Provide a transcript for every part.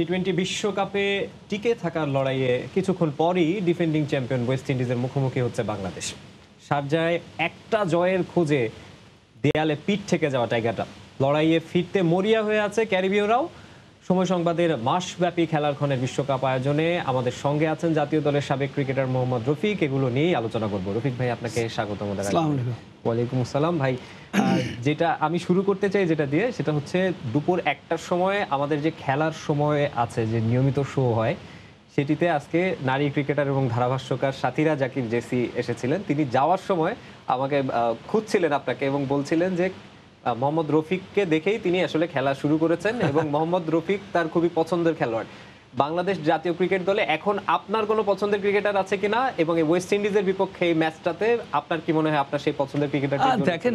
T twenty বিশ্বকাপে টিকে থাকার লড়াইয়ে কিছুক্ষণ পরই ডিফেন্ডিং চ্যাম্পিয়ন ওয়েস্ট ইন্ডিজের মুখোমুখি হচ্ছে বাংলাদেশ সারজায় একটা জয়ের খোঁজে দেয়ালে পিঠ থেকে যাওয়া টাইগাটা লড়াইয়ে ফিরতে মরিয়া হয়ে আছে ক্যারিবীয়রাও সময় সংবাদের মাসব্যাপী খেলার ক্ষণের বিশ্বকাপ আয়োজনে আমাদের সঙ্গে আছেন জাতীয় দলের সাবেক ক্রিকেটার মোহাম্মদ রফিক এগুলো নিয়ে আলোচনা করবো রফিক ভাই আপনাকে স্বাগত ওয়ালাইকুম আসসালাম ভাই যেটা আমি শুরু করতে চাই যেটা দিয়ে সেটা হচ্ছে দুপুর একটার সময় আমাদের যে খেলার সময় আছে যে নিয়মিত শো হয় সেটিতে আজকে নারী ক্রিকেটার এবং ধারাভাষ্যকার সাথীরা জাকির জেসি এসেছিলেন তিনি যাওয়ার সময় আমাকে খুঁজছিলেন আপনাকে এবং বলছিলেন যে মোহাম্মদ রফিককে দেখেই তিনি আসলে খেলা শুরু করেছেন এবং মোহাম্মদ রফিক তার খুবই পছন্দের খেলোয়াড় বাংলাদেশ জাতীয় ক্রিকেট দলে এখন আপনার কোনো পছন্দের ক্রিকেটার আছে কিনা এবং এই ওয়েস্ট ইন্ডিজের বিপক্ষে এই ম্যাচটাতে আপনার কি মনে হয় আপনার সেই পছন্দের ক্রিকেটার দেখেন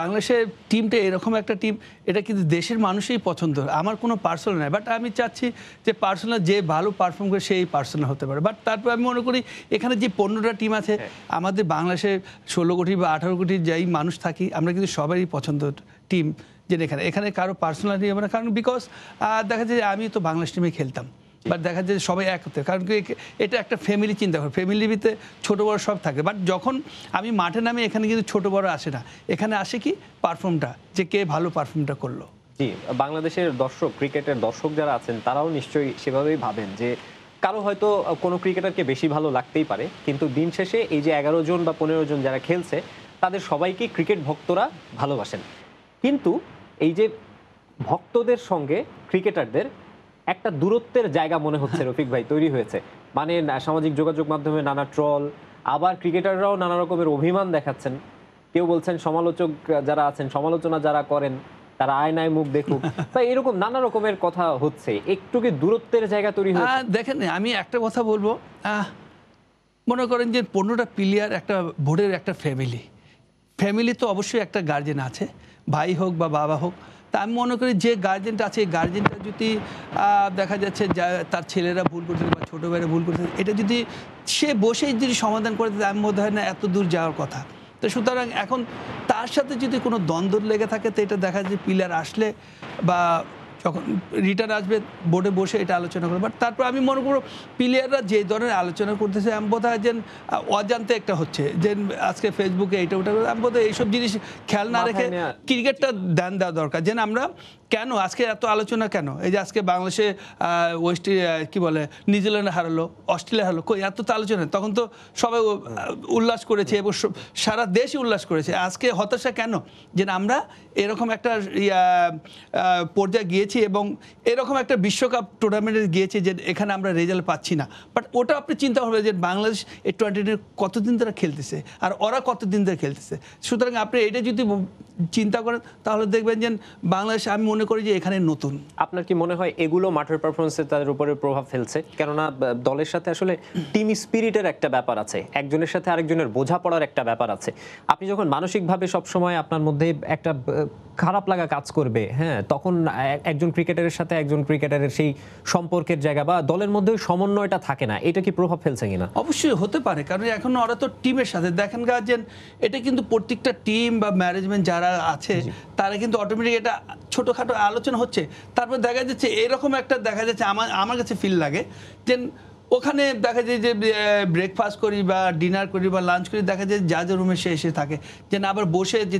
বাংলাদেশের টিমটা এরকম একটা টিম এটা কিন্তু দেশের মানুষই পছন্দ আমার কোনো পার্সোনাল নাই বাট আমি চাচ্ছি যে পার্সোনাল যে ভালো পারফর্ম করে সেই পার্সোনাল হতে পারে বাট তারপর আমি মনে করি এখানে যে পনেরোটা টিম আছে হ্যাঁ। আমাদের বাংলাদেশে ষোলো কোটি বা আঠারো কোটি যাই মানুষ থাকি আমরা কিন্তু সবারই পছন্দ টিম যে এখানে এখানে কারো পার্সোনালিটি হবে না কারণ বিকজ দেখা যায় আমি তো বাংলাদেশ টিমে খেলতাম বাট দেখা যায় সবাই এক হতে কারণ কি এটা একটা ফ্যামিলি চিন্তা করে ফ্যামিলির ভিতরে ছোটো বড়ো সব থাকে বাট যখন আমি মাঠে নামে এখানে কিন্তু ছোটো বড়ো আসে না এখানে আসে কি পারফর্মটা যে কে ভালো পারফর্মটা করলো জি বাংলাদেশের দর্শক ক্রিকেটের দর্শক যারা আছেন তারাও নিশ্চয়ই সেভাবেই ভাবেন যে কারো হয়তো কোনো ক্রিকেটারকে বেশি ভালো লাগতেই পারে কিন্তু দিন শেষে এই যে এগারো জন বা পনেরো জন যারা খেলছে তাদের সবাইকে ক্রিকেট ভক্তরা ভালোবাসেন কিন্তু এই যে ভক্তদের সঙ্গে ক্রিকেটারদের একটা দূরত্বের জায়গা মনে হচ্ছে রফিক ভাই তৈরি হয়েছে মানে সামাজিক যোগাযোগ মাধ্যমে নানা ট্রল আবার ক্রিকেটাররাও নানা রকমের অভিমান দেখাচ্ছেন কেউ বলছেন সমালোচক যারা আছেন সমালোচনা যারা করেন তারা নাই মুখ দেখুক বা এরকম নানা রকমের কথা হচ্ছে একটু কি দূরত্বের জায়গা তৈরি হয় দেখেন আমি একটা কথা বলবো মনে করেন যে পনেরোটা প্লেয়ার একটা বোর্ডের একটা ফ্যামিলি ফ্যামিলি তো অবশ্যই একটা গার্জেন আছে ভাই হোক বা বাবা হোক তা আমি মনে করি যে গার্জেনটা আছে এই গার্জেনটা যদি দেখা যাচ্ছে যা তার ছেলেরা ভুল করছে বা ছোটো ভাইরা ভুল করছে এটা যদি সে বসেই যদি সমাধান করে আমি মনে হয় না এত দূর যাওয়ার কথা তো সুতরাং এখন তার সাথে যদি কোনো দ্বন্দ্ব লেগে থাকে তো এটা দেখা যায় পিলার আসলে বা তখন রিটার্ন আসবে বোর্ডে বসে এটা আলোচনা করবে বাট তারপর আমি মনে করব প্লেয়াররা যে ধরনের আলোচনা করতেছে আমি বোধ হয় যেন অজান্তে একটা হচ্ছে যে আজকে ফেসবুকে এটা ওটা আমি বোধ এইসব জিনিস খেয়াল না রেখে ক্রিকেটটা ধ্যান দেওয়া দরকার যেন আমরা কেন আজকে এত আলোচনা কেন এই যে আজকে বাংলাদেশে ওয়েস্ট কি বলে নিউজিল্যান্ডে হারালো অস্ট্রেলিয়া হারালো এত তো আলোচনা তখন তো সবাই উল্লাস করেছে এবং সারা দেশই উল্লাস করেছে আজকে হতাশা কেন যে আমরা এরকম একটা পর্যায়ে গিয়েছি এবং এরকম একটা বিশ্বকাপ টুর্নামেন্টে গিয়েছি যে এখানে আমরা রেজাল্ট পাচ্ছি না বাট ওটা আপনি চিন্তা হবে যে বাংলাদেশ এই টোয়েন্টি কতদিন তারা খেলতেছে আর ওরা কতদিন ধরে খেলতেছে সুতরাং আপনি এটা যদি চিন্তা করেন তাহলে দেখবেন যে বাংলাদেশ আমি মনে করি যে এখানে নতুন আপনার কি মনে হয় এগুলো মাঠের পারফরমেন্সে তাদের উপরে প্রভাব ফেলছে কেননা দলের সাথে আসলে টিম স্পিরিটের একটা ব্যাপার আছে একজনের সাথে আরেকজনের বোঝাপড়ার একটা ব্যাপার আছে আপনি যখন মানসিকভাবে সবসময় আপনার মধ্যে একটা খারাপ লাগা কাজ করবে হ্যাঁ তখন একজন ক্রিকেটারের সাথে একজন ক্রিকেটারের সেই সম্পর্কের জায়গা বা দলের মধ্যে সমন্বয়টা থাকে না এটা কি প্রভাব ফেলছে কিনা অবশ্যই হতে পারে কারণ এখন ওরা তো টিমের সাথে দেখেন গার্জেন এটা কিন্তু প্রত্যেকটা টিম বা ম্যানেজমেন্ট যারা আছে তারা কিন্তু অটোমেটিক এটা ছোটোখাটো আলোচনা হচ্ছে তারপর দেখা যাচ্ছে এরকম একটা দেখা যাচ্ছে আমার আমার কাছে ফিল লাগে যে ওখানে দেখা যায় যে ব্রেকফাস্ট করি বা ডিনার করি বা লাঞ্চ করি দেখা যায় যা যা রুমে সে এসে থাকে যে না আবার বসে যে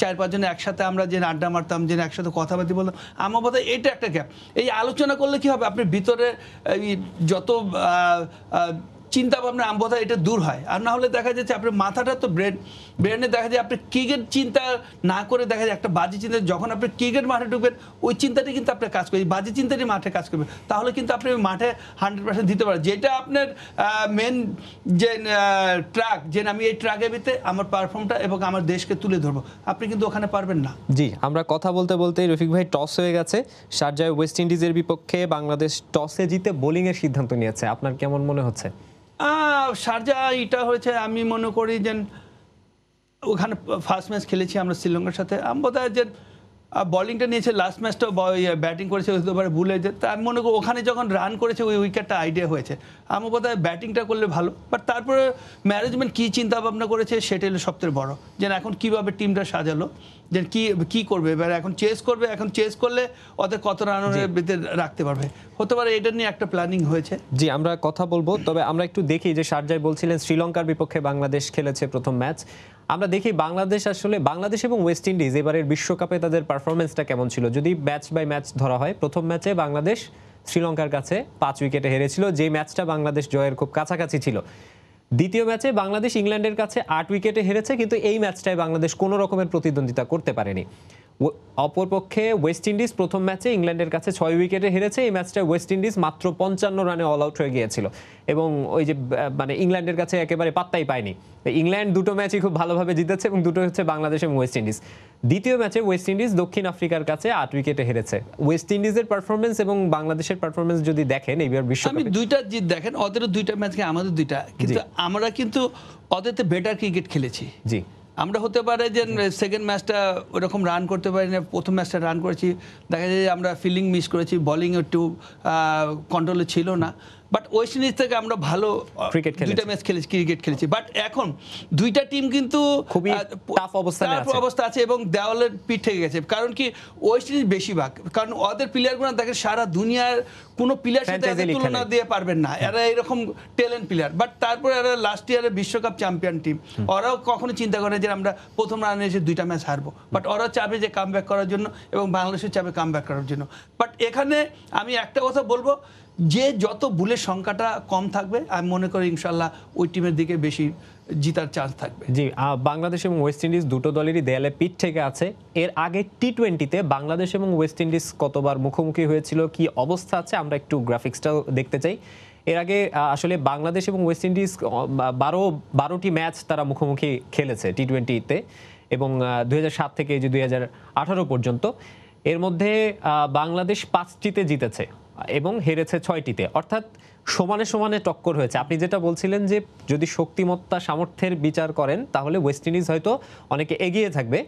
চার পাঁচজন একসাথে আমরা যে আড্ডা মারতাম যে একসাথে কথাবার্তি বলতাম আমার বোধ এটা একটা গ্যাপ এই আলোচনা করলে কি হবে আপনি ভিতরে যত চিন্তা ভাবনা বোধ এটা দূর হয় আর না হলে দেখা যাচ্ছে আপনার মাথাটা তো ব্রেন ব্রেনে দেখা যায় আপনি ক্রিকেট চিন্তা না করে দেখা যায় একটা বাজে চিন্তা যখন আপনি ক্রিকেট মাঠে ঢুকবেন ওই চিন্তাটি কিন্তু আপনার কাজ করবে বাজে চিন্তাটি মাঠে কাজ করবে তাহলে কিন্তু আপনি মাঠে হান্ড্রেড পার্সেন্ট দিতে পারেন যেটা আপনার মেন যে ট্রাক যে আমি এই ট্রাকের ভিতরে আমার পারফর্মটা এবং আমার দেশকে তুলে ধরবো আপনি কিন্তু ওখানে পারবেন না জি আমরা কথা বলতে বলতে রফিক ভাই টস হয়ে গেছে সার্জায় ওয়েস্ট ইন্ডিজের বিপক্ষে বাংলাদেশ টসে জিতে বোলিংয়ের সিদ্ধান্ত নিয়েছে আপনার কেমন মনে হচ্ছে সারজা এটা হয়েছে আমি মনে করি যে ওখানে ফার্স্ট ম্যাচ খেলেছি আমরা শ্রীলঙ্কার সাথে আমি বোধ হয় যে বলিংটা নিয়েছে লাস্ট ম্যাচটা ব্যাটিং করেছে হতে পারে ভুলে যে আমি মনে করি ওখানে যখন রান করেছে ওই উইকেটটা আইডিয়া হয়েছে আমি বোধ হয় ব্যাটিংটা করলে ভালো বাট তারপরে ম্যানেজমেন্ট কী চিন্তা ভাবনা করেছে সেটাই হলো সবথেকে বড় যেন এখন কীভাবে টিমটা সাজালো যে কি কি করবে এবার এখন চেস করবে এখন চেস করলে ওদের কত রানের ভিতরে রাখতে পারবে হতে পারে এটা নিয়ে একটা প্ল্যানিং হয়েছে জি আমরা কথা বলবো তবে আমরা একটু দেখি যে সার্জায় বলছিলেন শ্রীলঙ্কার বিপক্ষে বাংলাদেশ খেলেছে প্রথম ম্যাচ আমরা দেখি বাংলাদেশ আসলে বাংলাদেশ এবং ওয়েস্ট ইন্ডিজ এবারের বিশ্বকাপে তাদের পারফরমেন্সটা কেমন ছিল যদি ম্যাচ বাই ম্যাচ ধরা হয় প্রথম ম্যাচে বাংলাদেশ শ্রীলঙ্কার কাছে পাঁচ উইকেটে হেরেছিল যে ম্যাচটা বাংলাদেশ জয়ের খুব কাছাকাছি ছিল দ্বিতীয় ম্যাচে বাংলাদেশ ইংল্যান্ডের কাছে আট উইকেটে হেরেছে কিন্তু এই ম্যাচটায় বাংলাদেশ কোনো রকমের প্রতিদ্বন্দ্বিতা করতে পারেনি অপরপক্ষে ওয়েস্ট ইন্ডিজ প্রথম ম্যাচে ইংল্যান্ডের কাছে ছয় উইকেটে হেরেছে এই ম্যাচটায় ওয়েস্ট ইন্ডিজ মাত্র পঞ্চান্ন রানে অল আউট হয়ে গিয়েছিল এবং ওই যে মানে ইংল্যান্ডের কাছে একেবারে পাত্তাই পায়নি ইংল্যান্ড দুটো ম্যাচই খুব ভালোভাবে জিতেছে এবং দুটো হচ্ছে বাংলাদেশ এবং ওয়েস্ট ইন্ডিজ দ্বিতীয় ম্যাচে ওয়েস্ট ইন্ডিজ দক্ষিণ আফ্রিকার কাছে আট উইকেটে হেরেছে ওয়েস্ট ইন্ডিজের পারফরমেন্স এবং বাংলাদেশের পারফরমেন্স যদি দেখেন এইবার বিশ্ব আমি দুইটা জিত দেখেন ওদেরও দুইটা ম্যাচকে আমাদের দুইটা কিন্তু আমরা কিন্তু ওদের বেটার ক্রিকেট খেলেছি জি আমরা হতে পারে যে সেকেন্ড ম্যাচটা ওরকম রান করতে পারি না প্রথম ম্যাচটা রান করেছি দেখা যায় যে আমরা ফিল্ডিং মিস করেছি বলিং একটু কন্ট্রোলে ছিল না বাট ওয়েস্ট ইন্ডিজ থেকে আমরা ভালো ক্রিকেট দুইটা ম্যাচ খেলেছি ক্রিকেট খেলেছি বাট এখন দুইটা টিম কিন্তু খুবই টাফ অবস্থা আছে অবস্থা আছে এবং দেওয়ালের পিঠ থেকে গেছে কারণ কি ওয়েস্ট ইন্ডিজ বেশিরভাগ কারণ ওদের প্লেয়ারগুলো দেখেন সারা দুনিয়ার কোনো প্লেয়ার সাথে তুলনা দিয়ে পারবেন না এরা এরকম ট্যালেন্ট প্লেয়ার বাট তারপরে এরা লাস্ট ইয়ারের বিশ্বকাপ চ্যাম্পিয়ন টিম ওরাও কখনো চিন্তা করে যে আমরা প্রথম রানে এসে দুইটা ম্যাচ হারবো বাট ওরা চাবে যে কাম করার জন্য এবং বাংলাদেশের চাবে কাম করার জন্য বাট এখানে আমি একটা কথা বলবো যে যত ভুলের সংখ্যাটা কম থাকবে আমি মনে করি ইনশাল্লাহ ওই টিমের দিকে বেশি জিতার চান্স থাকবে জি বাংলাদেশ এবং ওয়েস্ট ইন্ডিজ দুটো দলেরই দেয়ালে পিঠ থেকে আছে এর আগে টি টোয়েন্টিতে বাংলাদেশ এবং ওয়েস্ট ইন্ডিজ কতবার মুখোমুখি হয়েছিল কি অবস্থা আছে আমরা একটু গ্রাফিক্সটাও দেখতে চাই এর আগে আসলে বাংলাদেশ এবং ওয়েস্ট ইন্ডিজ বারো বারোটি ম্যাচ তারা মুখোমুখি খেলেছে টি টোয়েন্টিতে এবং দু থেকে যে দুই পর্যন্ত এর মধ্যে বাংলাদেশ পাঁচটিতে জিতেছে এবং হেরেছে ছয়টিতে অর্থাৎ সমানে সমানে টক্কর হয়েছে আপনি যেটা বলছিলেন যে যদি শক্তিমত্তা সামর্থ্যের বিচার করেন তাহলে ওয়েস্ট ইন্ডিজ হয়তো অনেকে এগিয়ে থাকবে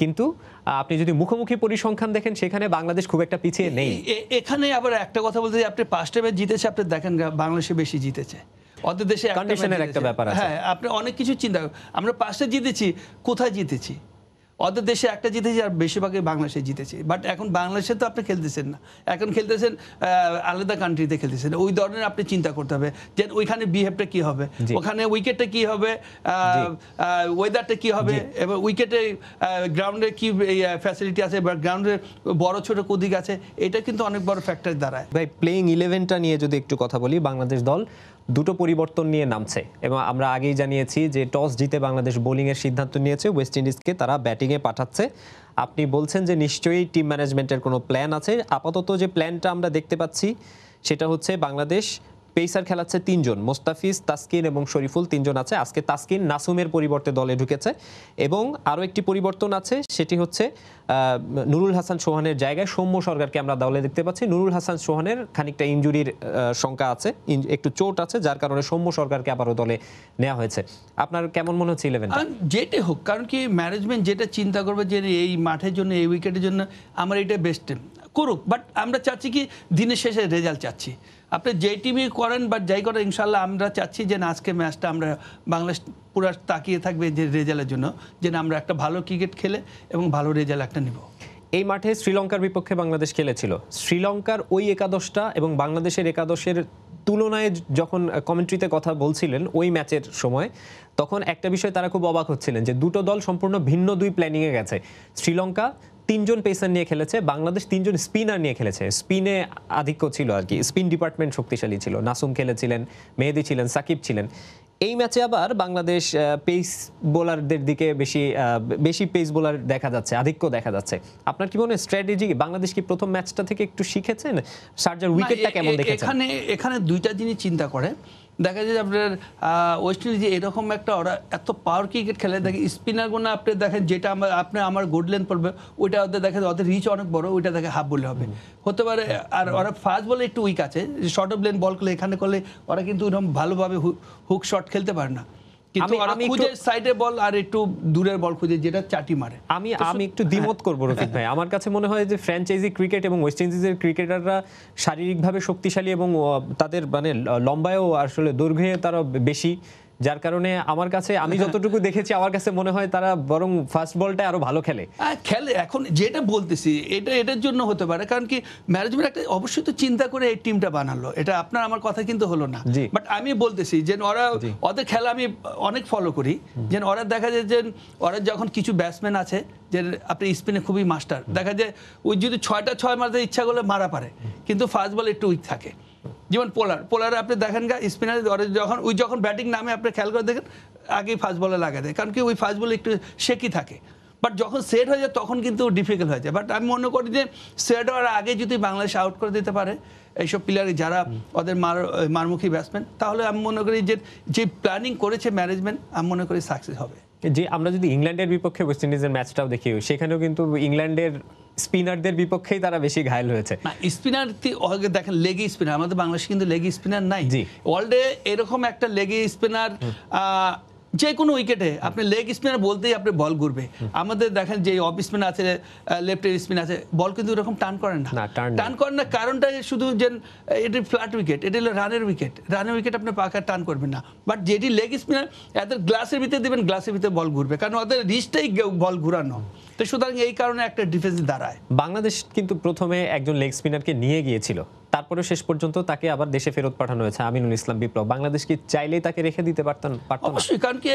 কিন্তু আপনি যদি মুখোমুখি পরিসংখ্যান দেখেন সেখানে বাংলাদেশ খুব একটা পিছিয়ে নেই এখানে আবার একটা কথা বলতে আপনি পাঁচটা ম্যাচ জিতেছে আপনি দেখেন বাংলাদেশে বেশি জিতেছে ওদের দেশে একটা ব্যাপার হ্যাঁ আপনি অনেক কিছু চিন্তা আমরা পাঁচটা জিতেছি কোথায় জিতেছি ওদের দেশে একটা জিতেছে আর বেশিরভাগই বাংলাদেশে জিতেছে বাট এখন বাংলাদেশে তো আপনি খেলতেছেন না এখন খেলতেছেন আলাদা কান্ট্রিতে খেলতেছেন ওই ধরনের আপনি চিন্তা করতে হবে যে ওইখানে বিহেভটা কি হবে ওখানে উইকেটটা কি হবে ওয়েদারটা কি হবে এবং উইকেটে গ্রাউন্ডে কি ফ্যাসিলিটি আছে বা গ্রাউন্ডে বড় ছোট কুদিক আছে এটা কিন্তু অনেক বড় ফ্যাক্টর দাঁড়ায় ভাই প্লেইং ইলেভেনটা নিয়ে যদি একটু কথা বলি বাংলাদেশ দল দুটো পরিবর্তন নিয়ে নামছে এবং আমরা আগেই জানিয়েছি যে টস জিতে বাংলাদেশ বোলিংয়ের সিদ্ধান্ত নিয়েছে ওয়েস্ট ইন্ডিজকে তারা ব্যাটিংয়ে পাঠাচ্ছে আপনি বলছেন যে নিশ্চয়ই টিম ম্যানেজমেন্টের কোনো প্ল্যান আছে আপাতত যে প্ল্যানটা আমরা দেখতে পাচ্ছি সেটা হচ্ছে বাংলাদেশ পেসার খেলাচ্ছে তিনজন মোস্তাফিজ তাসকিন এবং শরীফুল তিনজন আছে আজকে তাসকিন নাসুমের পরিবর্তে দলে ঢুকেছে এবং আরও একটি পরিবর্তন আছে সেটি হচ্ছে নুরুল হাসান সোহানের জায়গায় সৌম্য সরকারকে আমরা দলে দেখতে পাচ্ছি নুরুল হাসান সোহানের খানিকটা ইঞ্জুরির শঙ্কা আছে একটু চোট আছে যার কারণে সৌম্য সরকারকে আবারও দলে নেওয়া হয়েছে আপনার কেমন মনে হচ্ছে ইলেভেন যেটি হোক কারণ কি ম্যানেজমেন্ট যেটা চিন্তা করবে যে এই মাঠের জন্য এই উইকেটের জন্য আমার এটা বেস্ট করুক বাট আমরা চাচ্ছি কি দিনের শেষে রেজাল্ট চাচ্ছি আপনি যে টিভি করেন বা যাই করেন ইনশাল্লাহ আমরা চাচ্ছি যে না আজকে ম্যাচটা আমরা বাংলাদেশ পুরা তাকিয়ে থাকবে যে রেজাল্টের জন্য যে না আমরা একটা ভালো ক্রিকেট খেলে এবং ভালো রেজাল্ট একটা নিব এই মাঠে শ্রীলঙ্কার বিপক্ষে বাংলাদেশ খেলেছিল শ্রীলঙ্কার ওই একাদশটা এবং বাংলাদেশের একাদশের তুলনায় যখন কমেন্ট্রিতে কথা বলছিলেন ওই ম্যাচের সময় তখন একটা বিষয় তারা খুব অবাক হচ্ছিলেন যে দুটো দল সম্পূর্ণ ভিন্ন দুই প্ল্যানিংয়ে গেছে শ্রীলঙ্কা তিনজন পেসার নিয়ে খেলেছে বাংলাদেশ তিনজন স্পিনার নিয়ে খেলেছে স্পিনে আধিক্য ছিল আর কি স্পিন ডিপার্টমেন্ট শক্তিশালী ছিল নাসুম খেলেছিলেন মেহেদি ছিলেন সাকিব ছিলেন এই ম্যাচে আবার বাংলাদেশ পেস বোলারদের দিকে বেশি বেশি পেস বোলার দেখা যাচ্ছে আধিক্য দেখা যাচ্ছে আপনার কি মনে হয় স্ট্র্যাটেজি বাংলাদেশ কি প্রথম ম্যাচটা থেকে একটু শিখেছেন সার্জার উইকেটটা কেমন দেখেছেন এখানে এখানে দুইটা জিনিস চিন্তা করে দেখা যায় যে আপনার ওয়েস্ট ইন্ডিজ এরকম একটা ওরা এত পাওয়ার ক্রিকেট খেলে দেখে স্পিনারগুলো আপনি দেখেন যেটা আমার আপনি আমার গোড লেন্থ পড়বে ওইটা ওদের দেখেন ওদের রিচ অনেক বড় ওইটা দেখে হাফ বলে হবে হতে পারে আর ওরা ফাস্ট বলে একটু উইক আছে শর্ট অফ লেন বল করলে এখানে করলে ওরা কিন্তু ওরকম ভালোভাবে হুক শট খেলতে পারে না কিন্তু আমি খুঁজে সাইডে বল আর একটু দূরের বল খুঁজে যেটা চাটি মারে আমি আমি একটু দ্বিমত করব রফিক হ্যাঁ। ভাই আমার কাছে মনে হয় যে ফ্র্যাঞ্চাইজি ক্রিকেট এবং ওয়েস্ট ইন্ডিজের ক্রিকেটাররা শারীরিকভাবে শক্তিশালী এবং তাদের মানে লম্বায়ও আসলে দৈর্ঘ্যে তারা বেশি যার কারণে আমার কাছে আমি যতটুকু দেখেছি আমার কাছে মনে হয় তারা বরং ফার্স্ট বলটা আরো ভালো খেলে খেলে এখন যেটা বলতেছি এটা এটার জন্য হতে পারে কারণ কি ম্যানেজমেন্ট একটা অবশ্যই তো চিন্তা করে এই টিমটা বানালো এটা আপনার আমার কথা কিন্তু হলো না বাট আমি বলতেছি যে ওরা ওদের খেলা আমি অনেক ফলো করি যেন ওরা দেখা যায় যে ওরা যখন কিছু ব্যাটসম্যান আছে যে আপনি স্পিনে খুবই মাস্টার দেখা যায় ওই যদি ছয়টা ছয় মারতে ইচ্ছা করলে মারা পারে কিন্তু ফার্স্ট বল একটু উইক থাকে যেমন পোলার পোলারে আপনি দেখেন গা স্পিনার যখন ওই যখন ব্যাটিং নামে আপনি খেয়াল করে দেখেন আগেই ফাস্ট বলে লাগা দেয় কারণ কি ওই ফাস্ট বলে একটু শেকি থাকে বাট যখন সেট হয়ে যায় তখন কিন্তু ডিফিকাল্ট হয়ে যায় বাট আমি মনে করি যে সেট হওয়ার আগে যদি বাংলাদেশ আউট করে দিতে পারে এইসব প্লেয়ারে যারা ওদের মার মারমুখী ব্যাটসম্যান তাহলে আমি মনে করি যে যে প্ল্যানিং করেছে ম্যানেজমেন্ট আমি মনে করি সাকসেস হবে যে আমরা যদি ইংল্যান্ডের বিপক্ষে ওয়েস্ট ইন্ডিজের ম্যাচটাও দেখি সেখানেও কিন্তু ইংল্যান্ডের স্পিনারদের বিপক্ষেই তারা বেশি ঘায়ল হয়েছে স্পিনার দেখেন লেগি স্পিনার আমাদের বাংলাদেশে কিন্তু লেগি স্পিনার নাই ওয়ার্ল্ডে এরকম একটা লেগি স্পিনার যে কোনো উইকেটে আপনি লেগ স্পিনার বলতেই আপনি বল ঘুরবে আমাদের দেখেন যে অফ স্পিন আছে লেফটের স্পিন আছে বল কিন্তু এরকম টার্ন করেন না টার্ন করেন না কারণটা শুধু যে এটি ফ্ল্যাট উইকেট এটি হলো রানের উইকেট রানের উইকেট আপনি পাকা টার্ন করবেন না বাট যেটি লেগ স্পিনার এদের গ্লাসের ভিতরে দেবেন গ্লাসের ভিতরে বল ঘুরবে কারণ ওদের রিচটাই বল ঘুরানো তো সুতরাং এই কারণে একটা ডিফেন্স দাঁড়ায় বাংলাদেশ কিন্তু প্রথমে একজন লেগ স্পিনারকে নিয়ে গিয়েছিল তারপরে শেষ পর্যন্ত তাকে আবার দেশে ফেরত পাঠানো হয়েছে আমিনুল ইসলাম বিপ্লব বাংলাদেশ কি চাইলেই তাকে রেখে দিতে পারতেন অবশ্যই কারণ কি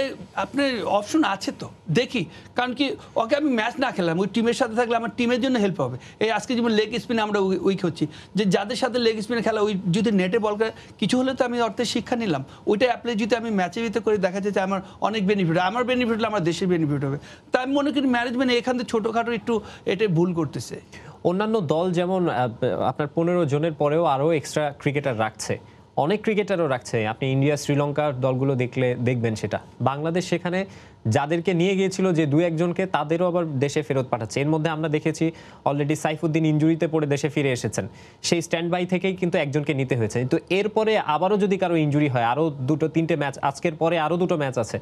আপনার অপশন আছে তো দেখি কারণ কি ওকে আমি ম্যাচ না খেলাম ওই টিমের সাথে থাকলে আমার টিমের জন্য হেল্প হবে এই আজকে যেমন লেগ স্পিনে আমরা উইক হচ্ছি যে যাদের সাথে লেগ স্পিনে খেলা ওই যদি নেটে বল করে কিছু হলে তো আমি অর্থে শিক্ষা নিলাম ওইটা অ্যাপ্লাই যদি আমি ম্যাচে ভিতরে করে দেখা যে আমার অনেক বেনিফিট আমার বেনিফিট হলে আমার দেশের বেনিফিট হবে তাই আমি মনে করি ম্যানেজমেন্ট এখান থেকে ছোটোখাটো একটু এটা ভুল করতেছে অন্যান্য দল যেমন আপনার পনেরো জনের পরেও আরও এক্সট্রা ক্রিকেটার রাখছে অনেক ক্রিকেটারও রাখছে আপনি ইন্ডিয়া শ্রীলঙ্কার দলগুলো দেখলে দেখবেন সেটা বাংলাদেশ সেখানে যাদেরকে নিয়ে গিয়েছিল যে দু একজনকে তাদেরও আবার দেশে ফেরত পাঠাচ্ছে এর মধ্যে আমরা দেখেছি অলরেডি সাইফুদ্দিন ইঞ্জুরিতে পড়ে দেশে ফিরে এসেছেন সেই স্ট্যান্ড বাই থেকেই কিন্তু একজনকে নিতে হয়েছে কিন্তু এরপরে আবারও যদি কারো ইঞ্জুরি হয় আরও দুটো তিনটে ম্যাচ আজকের পরে আরও দুটো ম্যাচ আছে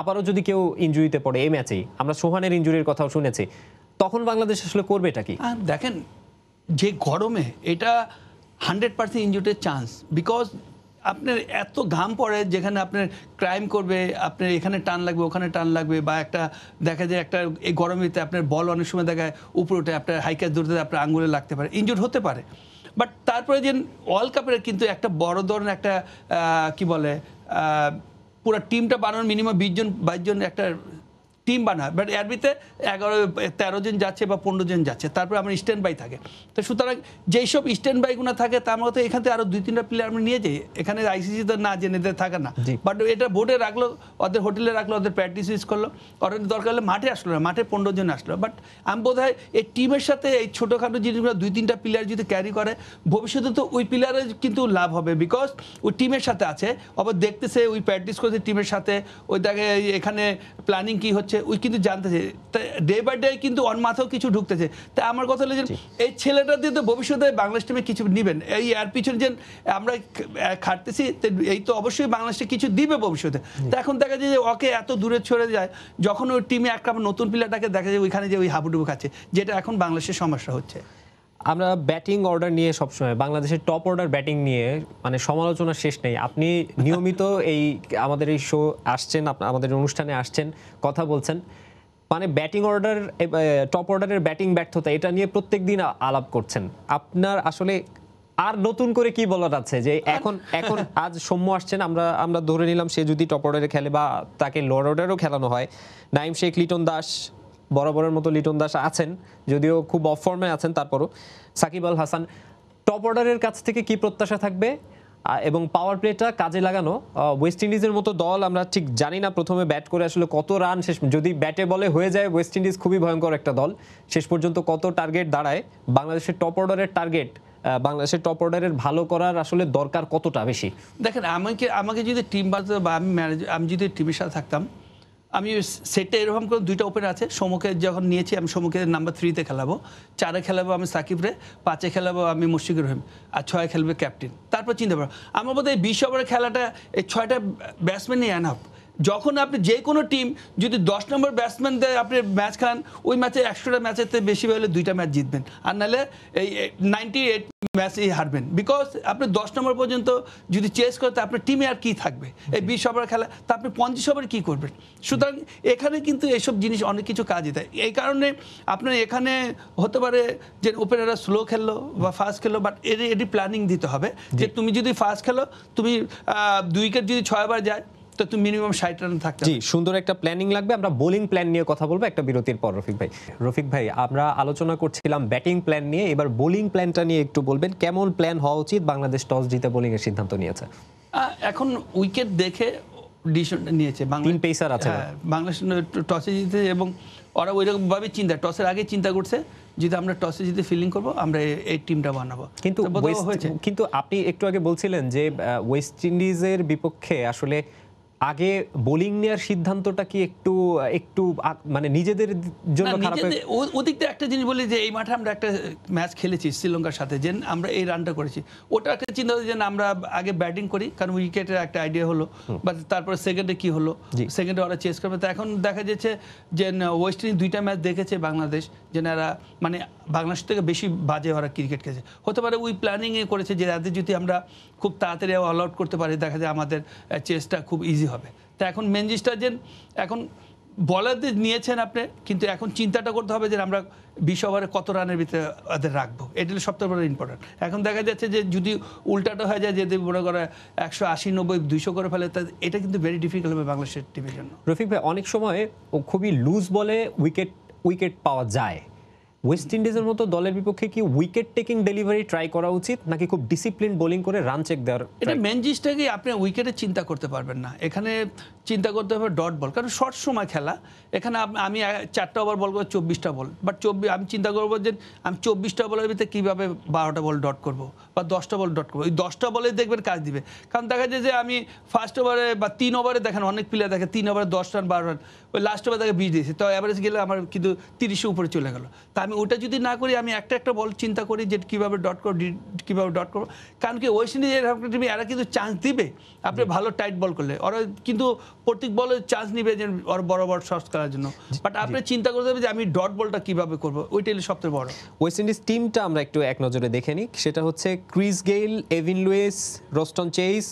আবারও যদি কেউ ইঞ্জুরিতে পড়ে এই ম্যাচেই আমরা সোহানের ইঞ্জুরির কথাও শুনেছি তখন বাংলাদেশ আসলে করবে এটা কি দেখেন যে গরমে এটা হান্ড্রেড পার্সেন্ট ইঞ্জুরির চান্স বিকজ আপনার এত ঘাম পড়ে যেখানে আপনার ক্রাইম করবে আপনার এখানে টান লাগবে ওখানে টান লাগবে বা একটা দেখা যায় একটা এই গরমেতে আপনার বল অনেক সময় দেখায় উপরে উঠে আপনার হাইকার দূরতে আপনার আঙুলে লাগতে পারে ইনজুর হতে পারে বাট তারপরে যে ওয়ার্ল্ড কাপের কিন্তু একটা বড় ধরনের একটা কি বলে পুরো টিমটা বানানোর মিনিমাম বিশজন বাইশজন একটা টিম বানা হয় বাট আরবিতে এগারো তেরো জন যাচ্ছে বা পনেরো জন যাচ্ছে তারপরে আমার স্ট্যান্ড বাই থাকে তো সুতরাং যেই সব স্ট্যান্ড বাইগুলো থাকে তার মতো এখান থেকে আরও দুই তিনটা প্লেয়ার আমরা নিয়ে যাই এখানে আইসিসি তো না জেনেদের থাকে না বাট এটা বোর্ডে রাখলো ওদের হোটেলে রাখলো ওদের প্র্যাকটিস ইউজ করলো ওদের দরকার হলে মাঠে আসলো না মাঠে পনেরো জন আসলো বাট আমি বোধ হয় এই টিমের সাথে এই ছোটোখাটো জিনিসগুলো দুই তিনটা প্লেয়ার যদি ক্যারি করে ভবিষ্যতে তো ওই প্লেয়ারের কিন্তু লাভ হবে বিকজ ওই টিমের সাথে আছে আবার দেখতেছে ওই প্র্যাকটিস করছে টিমের সাথে ওই দেখে এখানে প্ল্যানিং কী হচ্ছে হচ্ছে ওই কিন্তু জানতেছে ডে বাই ডে কিন্তু অন মাথাও কিছু ঢুকতেছে তা আমার কথা হলো যে এই ছেলেটা দিয়ে তো ভবিষ্যতে বাংলাদেশ টিমে কিছু নেবেন এই এর পিছনে যে আমরা খাটতেছি এই তো অবশ্যই বাংলাদেশে কিছু দিবে ভবিষ্যতে তা এখন দেখা যায় যে ওকে এত দূরে ছড়ে যায় যখন ওই টিমে একটা নতুন প্লেয়ারটাকে দেখা যায় ওইখানে যে ওই হাবুডুবু খাচ্ছে যেটা এখন বাংলাদেশের সমস্যা হচ্ছে আমরা ব্যাটিং অর্ডার নিয়ে সবসময় বাংলাদেশের টপ অর্ডার ব্যাটিং নিয়ে মানে সমালোচনা শেষ নেই আপনি নিয়মিত এই আমাদের এই শো আসছেন আমাদের অনুষ্ঠানে আসছেন কথা বলছেন মানে ব্যাটিং অর্ডার টপ অর্ডারের ব্যাটিং ব্যর্থতা এটা নিয়ে প্রত্যেক দিন আলাপ করছেন আপনার আসলে আর নতুন করে কি বলার আছে যে এখন এখন আজ সৌম্য আসছেন আমরা আমরা ধরে নিলাম সে যদি টপ অর্ডারে খেলে বা তাকে লড অর্ডারও খেলানো হয় নাইম শেখ লিটন দাস বরাবরের মতো লিটন দাস আছেন যদিও খুব অফ ফর্মে আছেন তারপরও সাকিব আল হাসান টপ অর্ডারের কাছ থেকে কি প্রত্যাশা থাকবে এবং পাওয়ার প্লেটা কাজে লাগানো ওয়েস্ট ইন্ডিজের মতো দল আমরা ঠিক জানি না প্রথমে ব্যাট করে আসলে কত রান শেষ যদি ব্যাটে বলে হয়ে যায় ওয়েস্ট ইন্ডিজ খুবই ভয়ঙ্কর একটা দল শেষ পর্যন্ত কত টার্গেট দাঁড়ায় বাংলাদেশের টপ অর্ডারের টার্গেট বাংলাদেশের টপ অর্ডারের ভালো করার আসলে দরকার কতটা বেশি দেখেন আমাকে আমাকে যদি টিম বাজতে বা আমি ম্যানেজার আমি যদি টিমের সাথে থাকতাম আমি সেটে এরকম করে দুইটা ওপেন আছে সমুখে যখন নিয়েছি আমি সমুখে নাম্বার থ্রিতে খেলাবো চারে খেলাবো আমি সাকিব রে পাঁচে খেলাবো আমি মুশফিকুর রহিম আর ছয় খেলবে ক্যাপ্টেন তারপর চিন্তা করো আমার বোধ হয় বিশ ওভারের খেলাটা এই ছয়টা ব্যাটসম্যানই অ্যান যখন আপনি যে কোনো টিম যদি দশ নম্বর ব্যাটসম্যান দেয় আপনি ম্যাচ খান ওই ম্যাচে একশোটা থেকে বেশি হলে দুইটা ম্যাচ জিতবেন আর নাহলে এই নাইনটি এইট ম্যাচেই হারবেন বিকজ আপনি দশ নম্বর পর্যন্ত যদি চেস করতে আপনার টিমে আর কী থাকবে এই বিশ ওভার খেলা তা আপনি পঞ্চাশ ওভার কী করবেন সুতরাং এখানে কিন্তু এসব জিনিস অনেক কিছু কাজে দেয় এই কারণে আপনার এখানে হতে পারে যে ওপেনাররা স্লো খেললো বা ফাস্ট খেললো বাট এটি এটি প্ল্যানিং দিতে হবে যে তুমি যদি ফাস্ট খেলো তুমি দুই উইকেট যদি ছয় বার যায় তো তুমি মিনিমাম ষাট রান থাকতে জি সুন্দর একটা প্ল্যানিং লাগবে আমরা বোলিং প্ল্যান নিয়ে কথা বলবো একটা বিরতির পর রফিক ভাই রফিক ভাই আমরা আলোচনা করছিলাম ব্যাটিং প্ল্যান নিয়ে এবার বোলিং প্ল্যানটা নিয়ে একটু বলবেন কেমন প্ল্যান হওয়া উচিত বাংলাদেশ টস জিতে সিদ্ধান্ত নিয়েছে এখন উইকেট দেখে ডিসিশন নিয়েছে আছে হ্যাঁ, বাংলাদেশ টসে জিতে এবং ওরা ওইরকমভাবে চিন্তা টসের আগে চিন্তা করছে যদি আমরা টসে যদি ফিল্ডিং করবো আমরা এই টিমটা বানাবো কিন্তু কিন্তু আপনি একটু আগে বলছিলেন যে ওয়েস্ট ইন্ডিজের বিপক্ষে আসলে আগে বোলিং নেওয়ার সিদ্ধান্তটা কি একটু একটু মানে নিজেদের জন্য খারাপ ওদিক একটা জিনিস বলি যে এই মাঠে আমরা একটা ম্যাচ খেলেছি শ্রীলঙ্কার সাথে যে আমরা এই রানটা করেছি ওটা একটা চিন্তা যে আমরা আগে ব্যাটিং করি কারণ উইকেটের একটা আইডিয়া হলো বা তারপরে সেকেন্ডে কি হলো সেকেন্ডে ওরা চেস করবে তো এখন দেখা যাচ্ছে যে ওয়েস্ট ইন্ডিজ দুইটা ম্যাচ দেখেছে বাংলাদেশ যে এরা মানে বাংলাদেশ থেকে বেশি বাজে ওরা ক্রিকেট খেলেছে হতে পারে ওই প্ল্যানিংয়ে করেছে যে তাদের যদি আমরা খুব তাড়াতাড়ি অল আউট করতে পারি দেখা যায় আমাদের চেসটা খুব ইজি হবে তা এখন মেনজিস্টার যে এখন বলারদের নিয়েছেন আপনি কিন্তু এখন চিন্তাটা করতে হবে যে আমরা বিশ ওভারে কত রানের ভিতরে ওদের রাখবো এটা সবথেকে বড় ইম্পর্টেন্ট এখন দেখা যাচ্ছে যে যদি উল্টাটা হয়ে যায় যদি মনে করে একশো আশি নব্বই দুইশো করে ফেলে তা এটা কিন্তু ভেরি ডিফিকাল্ট হবে বাংলাদেশের টিমের জন্য রফিক ভাই অনেক সময় খুবই লুজ বলে উইকেট উইকেট পাওয়া যায় ওয়েস্ট ইন্ডিজের মতো দলের বিপক্ষে কি উইকেট টেকিং ডেলিভারি ট্রাই করা উচিত নাকি খুব ডিসিপ্লিন বোলিং করে রান চেক দেওয়ার এটা মেন জিনিসটাকে আপনি উইকেটের চিন্তা করতে পারবেন না এখানে চিন্তা করতে হবে ডট বল কারণ শর্ট সময় খেলা এখানে আমি চারটা ওভার বল করবো চব্বিশটা বল বাট চব্বিশ আমি চিন্তা করবো যে আমি চব্বিশটা বলের ভিতরে কীভাবে বারোটা বল ডট করব বা দশটা বল ডট করবো ওই দশটা বলে দেখবেন কাজ দিবে কারণ দেখা যায় যে আমি ফার্স্ট ওভারে বা তিন ওভারে দেখেন অনেক প্লেয়ার দেখে তিন ওভারে দশ রান বারো রান ওই লাস্ট ওভার দেখে বিশ দিয়েছে তো অ্যাভারেজ গেলে আমার কিন্তু তিরিশে উপরে চলে গেল তা আমি ওটা যদি না করি আমি একটা একটা বল চিন্তা করি যে কীভাবে ডট করবো কীভাবে ডট করবো কারণ কি ওয়েস্ট ইন্ডিজ এরা কিন্তু চান্স দিবে আপনি ভালো টাইট বল করলে ওরা কিন্তু প্রত্যেক বলে চান্স নিবে যে বড় বড় শট করার জন্য বাট আপনি চিন্তা করতে হবে যে আমি ডট বলটা কিভাবে করব ওইটাই সবচেয়ে বড় ওয়েস্ট ইন্ডিজ টিমটা আমরা একটু এক নজরে দেখে নিই সেটা হচ্ছে Chris Gayle Evin Lewis Roston Chase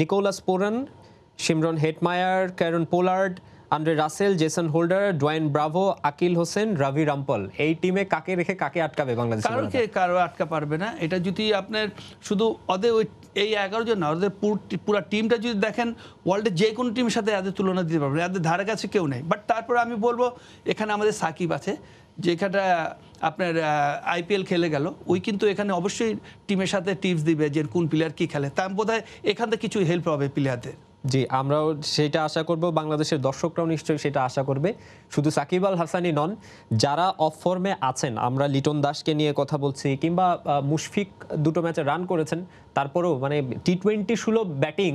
Nicholas Pooran Shimron Hetmyer Kieron Pollard Andre Russell Jason Holder Dwayne Bravo Akeal Hosein Ravi Rampaul এই টিমে কাকে রেখে কাকে আটকাবে বাংলাদেশ কারোকে কারো আটকা পারবে না এটা যদি আপনার শুধু ওদের ওই এই এগারো জন না ওদের পুরো টিমটা যদি দেখেন ওয়ার্ল্ডের যে কোনো টিমের সাথে এদের তুলনা দিতে পারবে এদের ধারে কাছে কেউ নেই বাট তারপরে আমি বলবো এখানে আমাদের সাকিব আছে যেখানটা আপনার আইপিএল খেলে গেল ওই কিন্তু এখানে অবশ্যই টিমের সাথে টিপস দিবে যে কোন প্লেয়ার কী খেলে তা বোধ হয় এখান থেকে কিছু হেল্প হবে প্লেয়ারদের জি আমরাও সেটা আশা করব বাংলাদেশের দর্শকরাও নিশ্চয়ই সেটা আশা করবে শুধু সাকিব আল হাসানই নন যারা অফ ফর্মে আছেন আমরা লিটন দাসকে নিয়ে কথা বলছি কিংবা মুশফিক দুটো ম্যাচে রান করেছেন তারপরেও মানে টি টোয়েন্টি সুলভ ব্যাটিং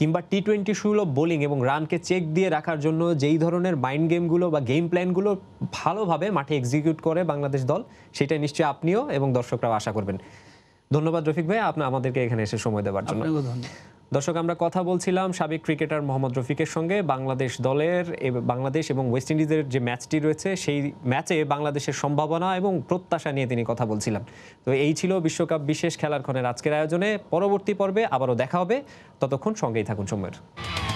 কিংবা টি টোয়েন্টি সুলভ বোলিং এবং রানকে চেক দিয়ে রাখার জন্য যেই ধরনের মাইন্ড গেমগুলো বা গেম প্ল্যানগুলো ভালোভাবে মাঠে এক্সিকিউট করে বাংলাদেশ দল সেটা নিশ্চয়ই আপনিও এবং দর্শকরাও আশা করবেন ধন্যবাদ রফিক ভাই আপনি আমাদেরকে এখানে এসে সময় দেওয়ার জন্য দর্শক আমরা কথা বলছিলাম সাবেক ক্রিকেটার মোহাম্মদ রফিকের সঙ্গে বাংলাদেশ দলের বাংলাদেশ এবং ওয়েস্ট ইন্ডিজের যে ম্যাচটি রয়েছে সেই ম্যাচে বাংলাদেশের সম্ভাবনা এবং প্রত্যাশা নিয়ে তিনি কথা বলছিলেন তো এই ছিল বিশ্বকাপ বিশেষ খেলার খনের আজকের আয়োজনে পরবর্তী পর্বে আবারও দেখা হবে ততক্ষণ সঙ্গেই থাকুন সময়ের